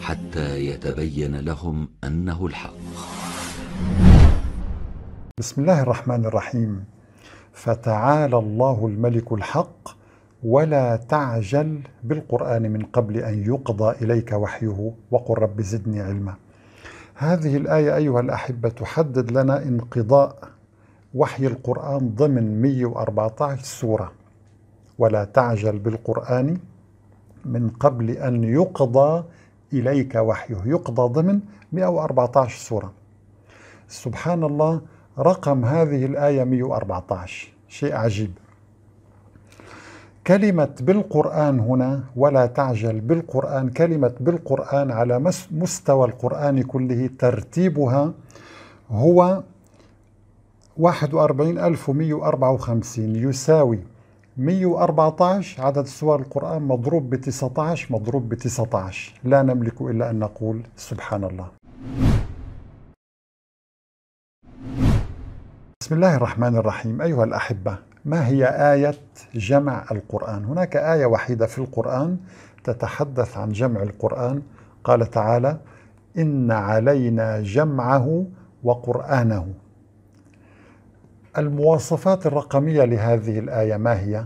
حتى يتبين لهم انه الحق. بسم الله الرحمن الرحيم فتعالى الله الملك الحق ولا تعجل بالقران من قبل ان يقضى اليك وحيه وقل رب زدني علما. هذه الايه ايها الاحبه تحدد لنا انقضاء وحي القران ضمن 114 سوره. ولا تعجل بالقران من قبل ان يقضى إليك وحيه يقضى ضمن 114 سورة سبحان الله رقم هذه الآية 114 شيء عجيب كلمة بالقرآن هنا ولا تعجل بالقرآن كلمة بالقرآن على مستوى القرآن كله ترتيبها هو 41154 يساوي 114 عدد سور القرآن مضروب ب 19 مضروب ب 19 لا نملك إلا أن نقول سبحان الله بسم الله الرحمن الرحيم أيها الأحبة ما هي آية جمع القرآن؟ هناك آية وحيدة في القرآن تتحدث عن جمع القرآن قال تعالى إن علينا جمعه وقرآنه المواصفات الرقمية لهذه الآية ما هي؟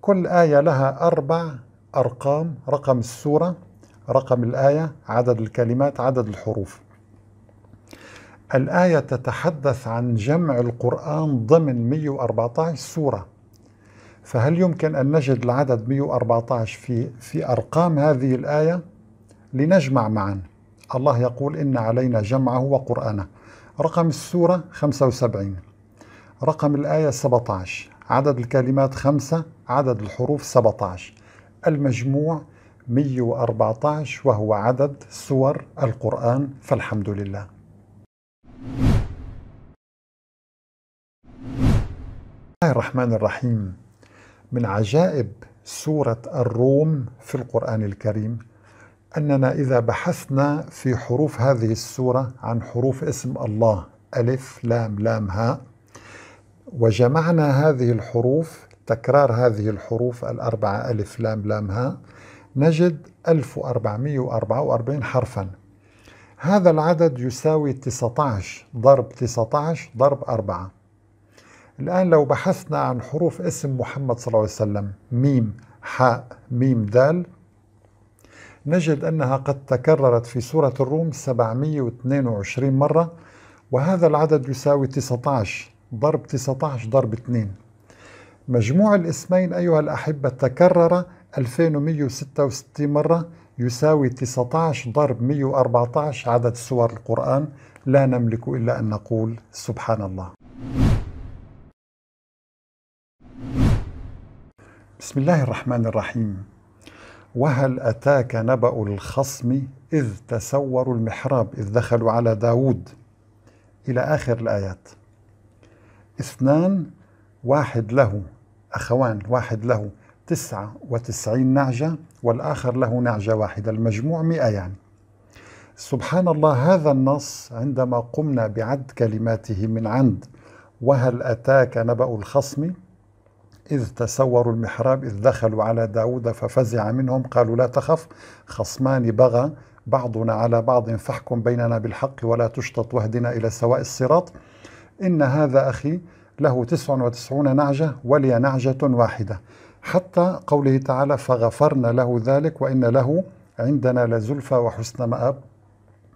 كل آية لها أربع أرقام رقم السورة رقم الآية عدد الكلمات عدد الحروف الآية تتحدث عن جمع القرآن ضمن 114 سورة فهل يمكن أن نجد العدد 114 في, في أرقام هذه الآية؟ لنجمع معا الله يقول إن علينا جمعه وقرآنه رقم السورة 75 رقم الآية 17 عدد الكلمات 5 عدد الحروف 17 المجموع 114 وهو عدد سور القرآن فالحمد لله الله الرحمن الرحيم من عجائب سورة الروم في القرآن الكريم أننا إذا بحثنا في حروف هذه السورة عن حروف اسم الله ألف لام لام هاء وجمعنا هذه الحروف تكرار هذه الحروف الأربعة ألف لام لام ها نجد 1444 حرفا هذا العدد يساوي 19 ضرب 19 ضرب 4 الآن لو بحثنا عن حروف اسم محمد صلى الله عليه وسلم ميم حاء ميم دال نجد أنها قد تكررت في سورة الروم 722 مرة وهذا العدد يساوي 19 ضرب 19 ضرب 2 مجموع الاسمين أيها الأحبة تكرر 2166 مرة يساوي 19 ضرب 114 عدد سور القرآن لا نملك إلا أن نقول سبحان الله بسم الله الرحمن الرحيم وهل أتاك نبأ الخصم إذ تسوروا المحراب إذ دخلوا على داود إلى آخر الآيات اثنان واحد له أخوان واحد له تسعة وتسعين نعجة والآخر له نعجة واحدة المجموع مئة يعني سبحان الله هذا النص عندما قمنا بعد كلماته من عند وهل أتاك نبأ الخصم إذ تسوروا المحراب إذ دخلوا على داود ففزع منهم قالوا لا تخف خصمان بغى بعضنا على بعض فاحكم بيننا بالحق ولا تشطط واهدنا إلى سواء الصراط إن هذا أخي له تسع وتسعون نعجة ولي نعجة واحدة حتى قوله تعالى فغفرنا له ذلك وإن له عندنا لزلفى وحسن مآب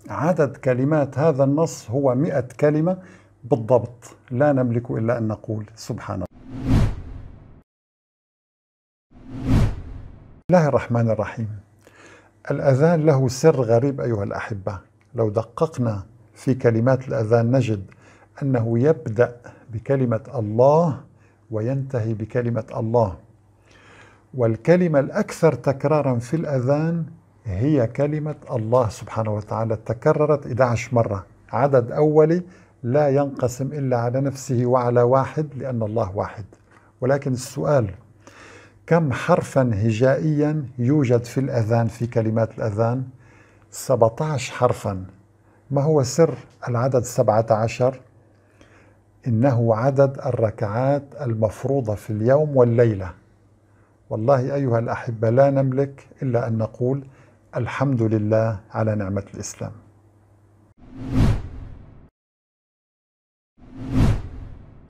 عدد كلمات هذا النص هو مئة كلمة بالضبط لا نملك إلا أن نقول سبحان الله الله الرحمن الرحيم الأذان له سر غريب أيها الأحبة لو دققنا في كلمات الأذان نجد أنه يبدأ بكلمة الله وينتهي بكلمة الله والكلمة الأكثر تكرارا في الأذان هي كلمة الله سبحانه وتعالى تكررت 11 مرة عدد أولي لا ينقسم إلا على نفسه وعلى واحد لأن الله واحد ولكن السؤال كم حرفا هجائيا يوجد في الأذان في كلمات الأذان 17 حرفا ما هو سر العدد 17 إنه عدد الركعات المفروضة في اليوم والليلة والله أيها الأحبة لا نملك إلا أن نقول الحمد لله على نعمة الإسلام